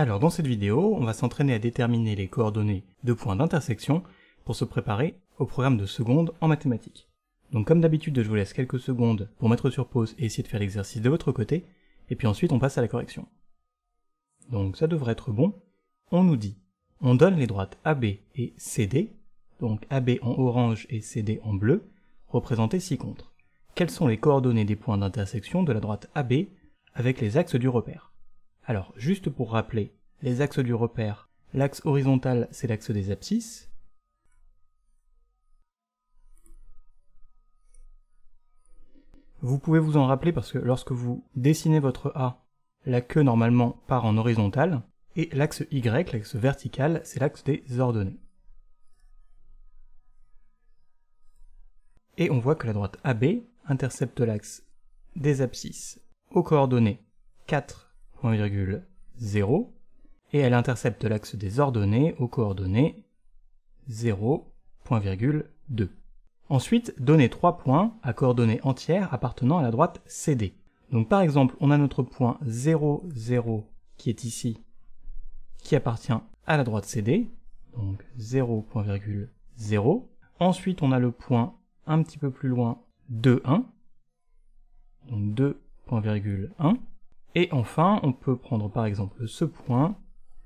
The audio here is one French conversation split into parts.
Alors dans cette vidéo, on va s'entraîner à déterminer les coordonnées de points d'intersection pour se préparer au programme de seconde en mathématiques. Donc comme d'habitude, je vous laisse quelques secondes pour mettre sur pause et essayer de faire l'exercice de votre côté, et puis ensuite on passe à la correction. Donc ça devrait être bon. On nous dit, on donne les droites AB et CD, donc AB en orange et CD en bleu, représentées ci-contre. Quelles sont les coordonnées des points d'intersection de la droite AB avec les axes du repère alors, juste pour rappeler, les axes du repère, l'axe horizontal, c'est l'axe des abscisses, Vous pouvez vous en rappeler parce que lorsque vous dessinez votre A, la queue normalement part en horizontal. et l'axe Y, l'axe vertical, c'est l'axe des ordonnées. Et on voit que la droite AB intercepte l'axe des abscisses aux coordonnées 4, 0.0 et elle intercepte l'axe des ordonnées aux coordonnées 0,2. Ensuite, donner trois points à coordonnées entières appartenant à la droite CD. Donc par exemple, on a notre point 0,0 qui est ici, qui appartient à la droite CD, donc 0,0. Ensuite, on a le point un petit peu plus loin, 2,1. donc 2,1. Et enfin, on peut prendre par exemple ce point,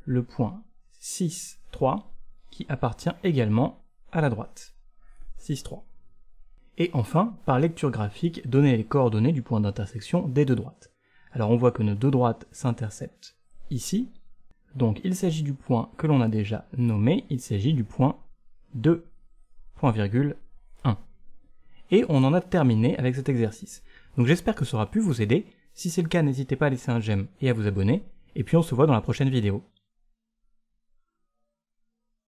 le point 6, 3, qui appartient également à la droite. 6, 3. Et enfin, par lecture graphique, donner les coordonnées du point d'intersection des deux droites. Alors on voit que nos deux droites s'interceptent ici. Donc il s'agit du point que l'on a déjà nommé, il s'agit du point 2, point virgule 1. Et on en a terminé avec cet exercice. Donc j'espère que ça aura pu vous aider. Si c'est le cas, n'hésitez pas à laisser un j'aime et à vous abonner, et puis on se voit dans la prochaine vidéo.